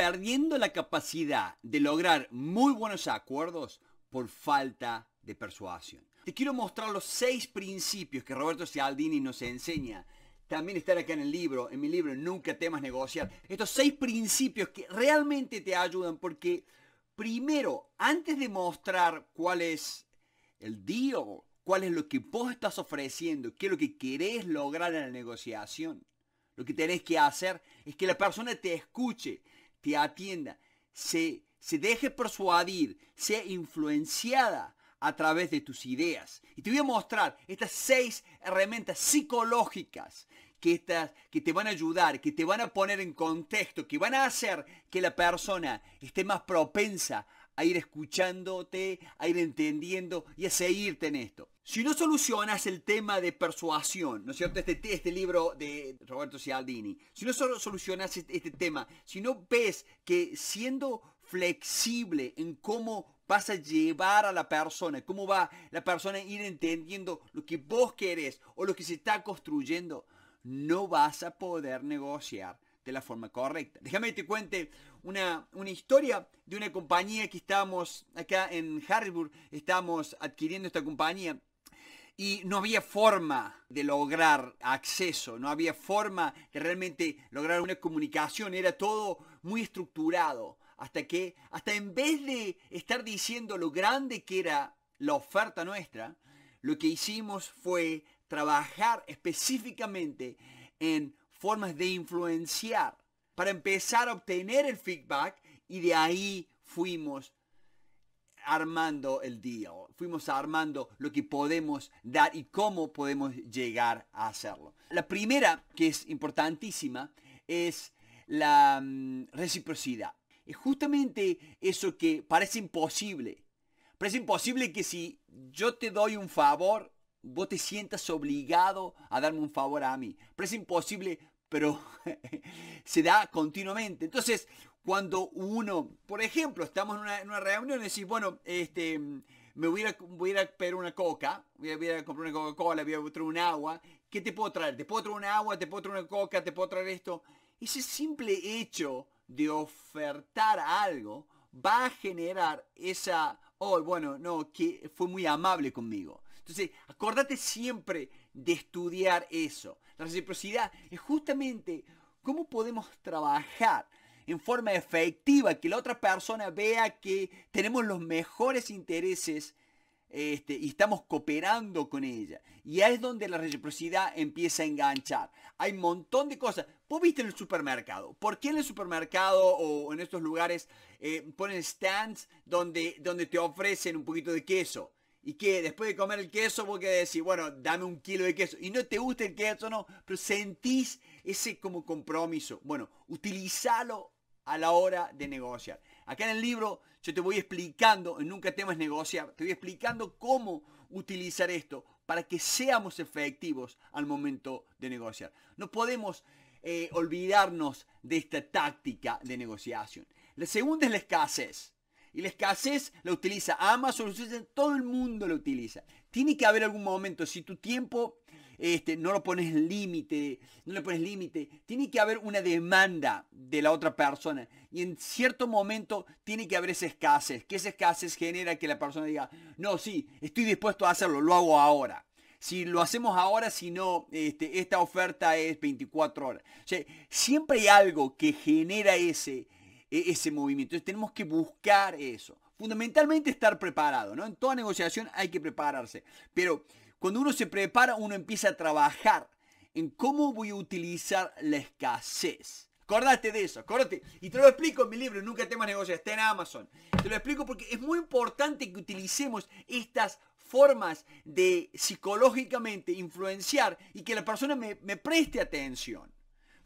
perdiendo la capacidad de lograr muy buenos acuerdos por falta de persuasión. Te quiero mostrar los seis principios que Roberto Cialdini nos enseña. También estar acá en el libro, en mi libro Nunca temas negociar. Estos seis principios que realmente te ayudan porque primero, antes de mostrar cuál es el deal, cuál es lo que vos estás ofreciendo, qué es lo que querés lograr en la negociación, lo que tenés que hacer es que la persona te escuche te atienda, se, deje persuadir, sea influenciada a través de tus ideas. Y te voy a mostrar estas seis herramientas psicológicas que, que te van a ayudar, que te van a poner en contexto, que van a hacer que la persona esté más propensa a ir escuchándote, a ir entendiendo y a seguirte en esto. Si no solucionas el tema de persuasión, ¿no es cierto? Este, este libro de Roberto Cialdini, si no solo solucionas este, este tema, si no ves que siendo flexible en cómo vas a llevar a la persona, cómo va la persona a ir entendiendo lo que vos querés o lo que se está construyendo, no vas a poder negociar de la forma correcta. Déjame que te cuente una, historia de una compañía que estábamos acá en Harrisburg, estábamos adquiriendo esta compañía y no había forma de lograr acceso, no había forma de realmente lograr una comunicación, era todo muy estructurado, hasta que, hasta en vez de estar diciendo lo grande que era la oferta nuestra, lo que hicimos fue trabajar específicamente en formas de influenciar para empezar a obtener el feedback y de ahí fuimos armando el día, fuimos armando lo que podemos dar y cómo podemos llegar a hacerlo. La primera, que es importantísima, es la mm, reciprocidad. Es justamente eso que parece imposible. Parece imposible que si yo te doy un favor, vos te sientas obligado a darme un favor a mí. Parece imposible pero se da continuamente. Entonces, cuando uno, por ejemplo, estamos en una, reunión y decís, bueno, este, me voy a, voy a pedir una coca, voy a, comprar una Coca-Cola, voy a traer un agua, ¿qué te puedo traer? ¿Te puedo traer un agua? ¿Te puedo traer una coca? ¿Te puedo traer esto? Ese simple hecho de ofertar algo va a generar esa, oh, bueno, no, que fue muy amable conmigo. Entonces, acordate siempre de estudiar eso. La reciprocidad es justamente cómo podemos trabajar en forma efectiva, que la otra persona vea que tenemos los mejores intereses este, y estamos cooperando con ella. Y ahí es donde la reciprocidad empieza a enganchar. Hay un montón de cosas. Vos viste en el supermercado. ¿Por qué en el supermercado o en estos lugares eh, ponen stands donde, donde te ofrecen un poquito de queso? y que después de comer el queso vos querés decir, bueno, dame un kilo de queso. Y no te gusta el queso, no, pero sentís ese como compromiso. Bueno, utilizalo a la hora de negociar. Acá en el libro yo te voy explicando, en Nunca Temas Negociar, te voy explicando cómo utilizar esto para que seamos efectivos al momento de negociar. No podemos eh, olvidarnos de esta táctica de negociación. La segunda es la escasez. Y la escasez la utiliza Amazon, todo el mundo la utiliza. Tiene que haber algún momento, si tu tiempo este, no lo pones límite, no le pones límite, tiene que haber una demanda de la otra persona. Y en cierto momento tiene que haber esa escasez, que esa escasez genera que la persona diga, no, sí, estoy dispuesto a hacerlo, lo hago ahora. Si lo hacemos ahora, si no, este, esta oferta es 24 horas. O sea, siempre hay algo que genera ese, e-, ese movimiento. Entonces tenemos que buscar eso. Fundamentalmente estar preparado, ¿no? En toda negociación hay que prepararse. Pero cuando uno se prepara, uno empieza a trabajar en cómo voy a utilizar la escasez. Acordate de eso, acordate. Y te lo explico en mi libro, Nunca temas negocios, está en Amazon. Te lo explico porque es muy importante que utilicemos estas formas de psicológicamente influenciar y que la persona me, me preste atención.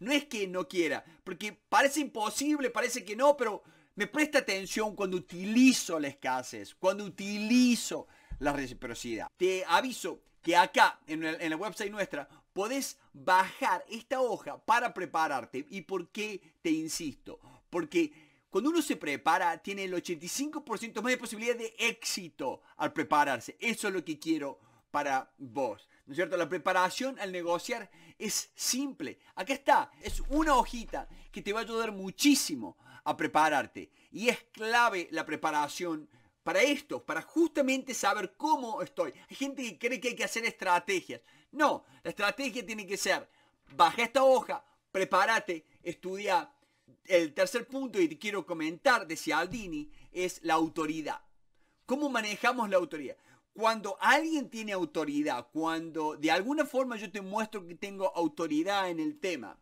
No es que no quiera, porque parece imposible, parece que no, pero me presta atención cuando utilizo la escasez, cuando utilizo la reciprocidad. Te aviso que acá, en, el, en la website nuestra, podés bajar esta hoja para prepararte. ¿Y por qué te insisto? Porque cuando uno se prepara, tiene el 85% más de posibilidad de éxito al prepararse. Eso es lo que quiero para vos. ¿no es cierto? La preparación al negociar es simple. aquí está, es una hojita que te va a ayudar muchísimo a prepararte. Y es clave la preparación para esto, para justamente saber cómo estoy. Hay gente que cree que hay que hacer estrategias. No, la estrategia tiene que ser, baja esta hoja, prepárate, estudia. El tercer punto y te quiero comentar decía Aldini, es la autoridad. ¿Cómo manejamos la autoridad? cuando alguien tiene autoridad, cuando de alguna forma yo te muestro que tengo autoridad en el tema,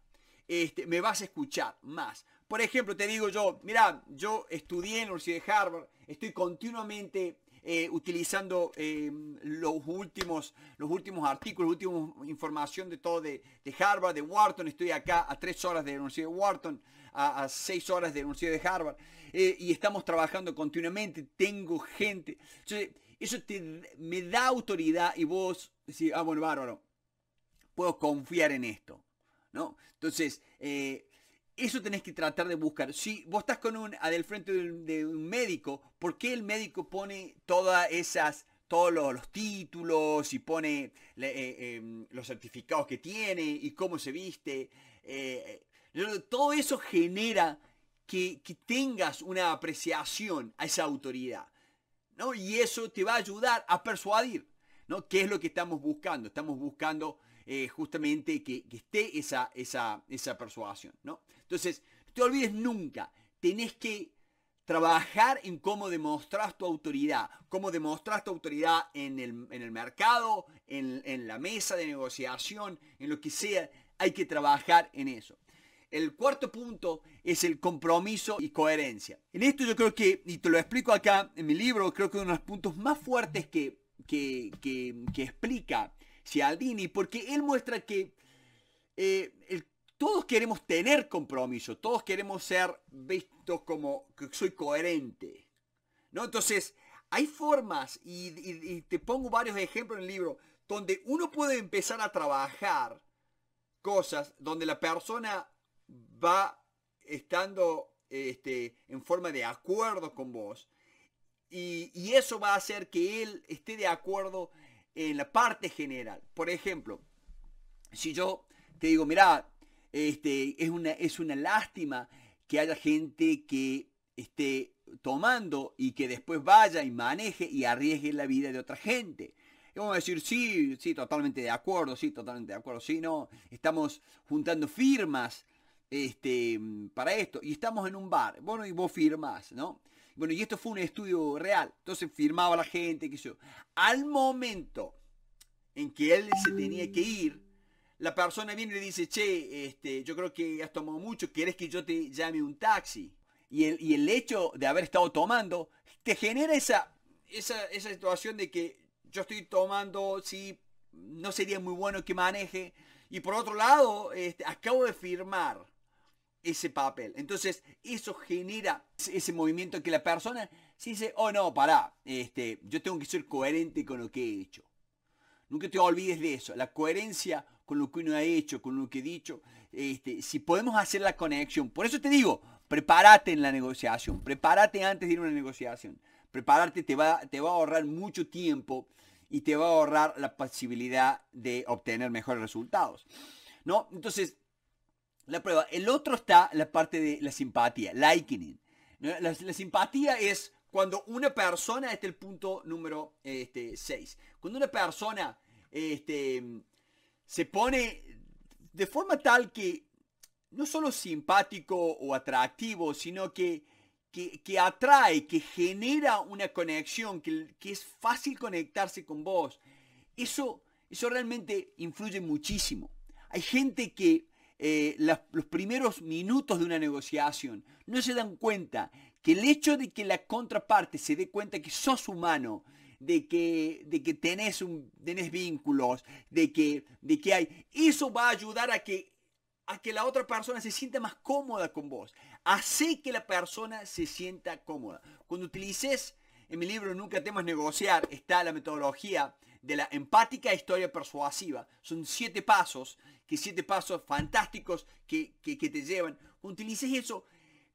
este, me vas a escuchar más. Por ejemplo, te digo yo, mira, yo estudié en la Universidad de Harvard, estoy continuamente eh, utilizando em, los, últimos, los últimos artículos, la última información de todo de, Harvard, de Wharton. Estoy acá a tres horas de la Universidad de Wharton, a, seis horas de la Universidad de Harvard. Eh, y estamos trabajando continuamente, tengo gente. Eso te, me da autoridad y vos decís, ah, bueno, bárbaro, puedo confiar en esto. ¿no? Entonces, eh, eso tenés que tratar de buscar. Si vos estás con un, del frente de un, médico, ¿por qué el médico pone todas esas todos los, títulos y pone eh, em, los certificados que tiene y cómo se viste. Eh, todo eso genera que, tengas una apreciación a esa autoridad. Y eso te va a ayudar a persuadir, ¿no? ¿Qué es lo que estamos buscando? Estamos buscando eh, justamente que, esté esa, esa, esa, persuasión, ¿no? Entonces, no te olvides nunca, tenés que trabajar en cómo demostrar tu autoridad, cómo demostrar tu autoridad en el, mercado, en la mesa de negociación, en lo que sea, hay que trabajar en eso. El cuarto punto es el compromiso y coherencia. En esto yo creo que, y te lo explico acá en mi libro, creo que uno de los puntos más fuertes que, que, que, explica Cialdini, porque él muestra que eh, todos queremos tener compromiso, todos queremos ser vistos como que soy coherente. ¿no? Entonces, hay formas, y te pongo varios ejemplos en el libro, donde uno puede empezar a trabajar cosas donde la persona va estando este, en forma de acuerdo con vos. Y, eso va a hacer que él esté de acuerdo en la parte general. Por ejemplo, si yo te digo, mira, este, es, una, es una lástima que haya gente que esté tomando y que después vaya y maneje y arriesgue la vida de otra gente. vamos a decir, sí, sí, totalmente de acuerdo, sí, totalmente de acuerdo, sí, no, estamos juntando firmas este, para esto. Y estamos en un bar. Bueno, y vos firmás, ¿no? Bueno, y esto fue un estudio real. Entonces firmaba la gente, qué sé yo. Al momento en que él se tenía que ir, la persona viene y le dice, che, este, yo creo que has tomado mucho, ¿querés que yo te llame un taxi? Y el, hecho de haber estado tomando te genera esa, esa, esa situación de que yo estoy tomando, sí, no sería muy bueno que maneje. Y por otro lado, este, acabo de firmar ese papel. Entonces, eso genera ese movimiento que la persona se dice, oh no, para este, yo tengo que ser coherente con lo que he hecho. Nunca te olvides de eso, la coherencia con lo que uno ha hecho, con lo que he dicho. Este, si podemos hacer la conexión, por eso te digo, prepárate en la negociación, prepárate antes de ir a una negociación. Prepararte te va, te va a ahorrar mucho tiempo y te va a ahorrar la posibilidad de obtener mejores resultados. ¿no? Entonces, la prueba. El otro está la parte de la simpatía, likening. La, simpatía es cuando una persona, este es el punto número 6, este, cuando una persona este, se pone de forma tal que no solo simpático o atractivo, sino que, atrae, que genera una conexión, que, que, es fácil conectarse con vos, eso, eso realmente influye muchísimo. Hay gente que eh, los primeros minutos de una negociación, no se dan cuenta que el hecho de que la contraparte se dé cuenta que sos humano, de que, de que tenés, un, tenés vínculos, de que, de que hay, eso va a ayudar a que, a que la otra persona se sienta más cómoda con vos. Hace que la persona se sienta cómoda. Cuando utilices, en mi libro Nunca temas negociar, está la metodología de la empática historia persuasiva. Son siete pasos, que siete pasos fantásticos que, que, te llevan. Utilices eso.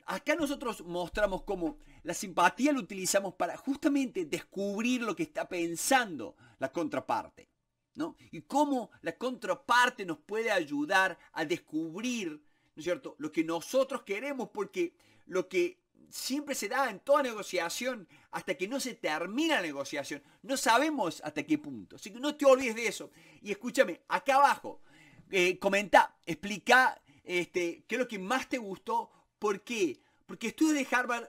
Acá nosotros mostramos cómo la simpatía la utilizamos para justamente descubrir lo que está pensando la contraparte. ¿no? Y cómo la contraparte nos puede ayudar a descubrir, ¿no es cierto?, lo que nosotros queremos, porque lo que siempre se da en toda negociación hasta que no se termina la negociación. No sabemos hasta qué punto. Así que no te olvides de eso. Y escúchame, acá abajo, eh, comenta, explica este, qué es lo que más te gustó, por qué. Porque estudios de Harvard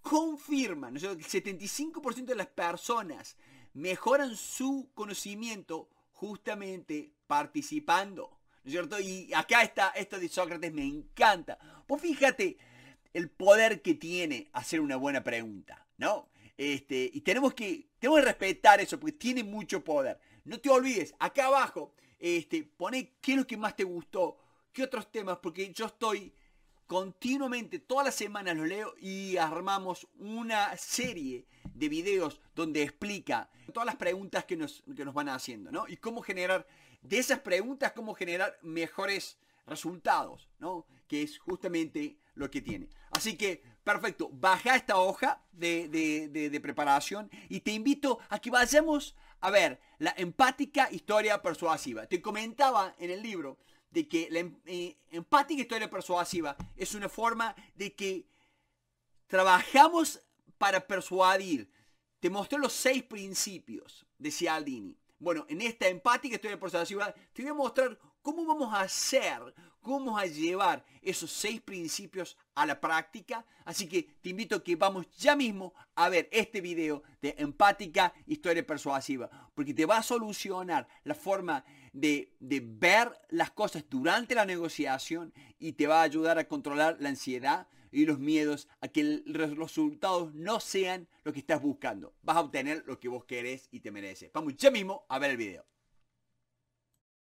confirman que el 75% de las personas mejoran su conocimiento justamente participando. ¿no es cierto? Y acá está esto de Sócrates, me encanta. Pues fíjate, el poder que tiene hacer una buena pregunta, ¿no? Este, y tenemos que, tenemos que respetar eso porque tiene mucho poder. No te olvides, acá abajo, este, pone qué es lo que más te gustó, qué otros temas, porque yo estoy continuamente, todas las semanas lo leo y armamos una serie de videos donde explica todas las preguntas que nos, que nos van haciendo, ¿no? Y cómo generar, de esas preguntas, cómo generar mejores resultados, ¿no? Que es justamente lo que tiene. Así que, perfecto, baja esta hoja de, preparación y te invito a que vayamos a ver la empática historia persuasiva. Te comentaba en el libro de que la em, eh, empática historia persuasiva es una forma de que trabajamos para persuadir. Te mostré los seis principios decía Aldini. Bueno, en esta empática historia persuasiva te voy a mostrar cómo vamos a hacer cómo a llevar esos seis principios a la práctica. Así que te invito a que vamos ya mismo a ver este video de empática historia persuasiva, porque te va a solucionar la forma de, de ver las cosas durante la negociación y te va a ayudar a controlar la ansiedad y los miedos a que los resultados no sean lo que estás buscando. Vas a obtener lo que vos querés y te mereces. Vamos ya mismo a ver el video.